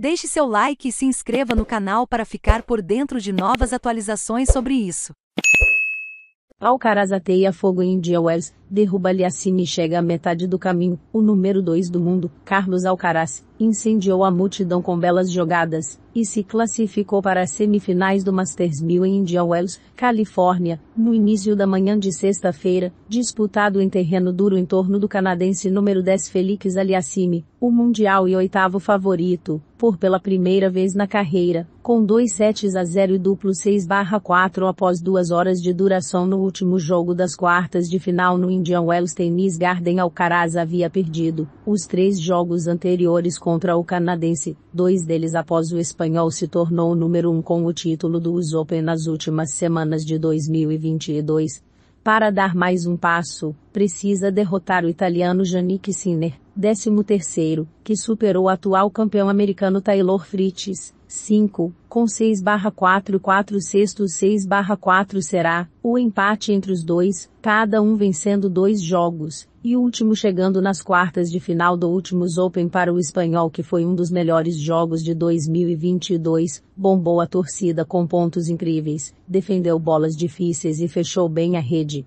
Deixe seu like e se inscreva no canal para ficar por dentro de novas atualizações sobre isso. Alcaraz ateia fogo em Indiawells derruba-lhe a e chega à metade do caminho, o número 2 do mundo, Carlos Alcaraz, incendiou a multidão com belas jogadas, e se classificou para as semifinais do Masters 1000 em Indian Wells, Califórnia, no início da manhã de sexta-feira, disputado em terreno duro em torno do canadense número 10 Félix Aliassime, o mundial e oitavo favorito, por pela primeira vez na carreira, com 2 sets a 0 e duplo 6 4 após duas horas de duração no último jogo das quartas de final no Indian Wells Tennis Garden Alcaraz havia perdido os três jogos anteriores contra o canadense, dois deles após o espanhol se tornou o número um com o título do US Open nas últimas semanas de 2022. Para dar mais um passo, precisa derrotar o italiano Yannick Sinner, 13º, que superou o atual campeão americano Taylor Fritz, 5, com 6/4 4 sextos 6/4 será o empate entre os dois, cada um vencendo dois jogos, e o último chegando nas quartas de final do último Open para o espanhol que foi um dos melhores jogos de 2022, bombou a torcida com pontos incríveis, defendeu bolas difíceis e fechou bem a rede,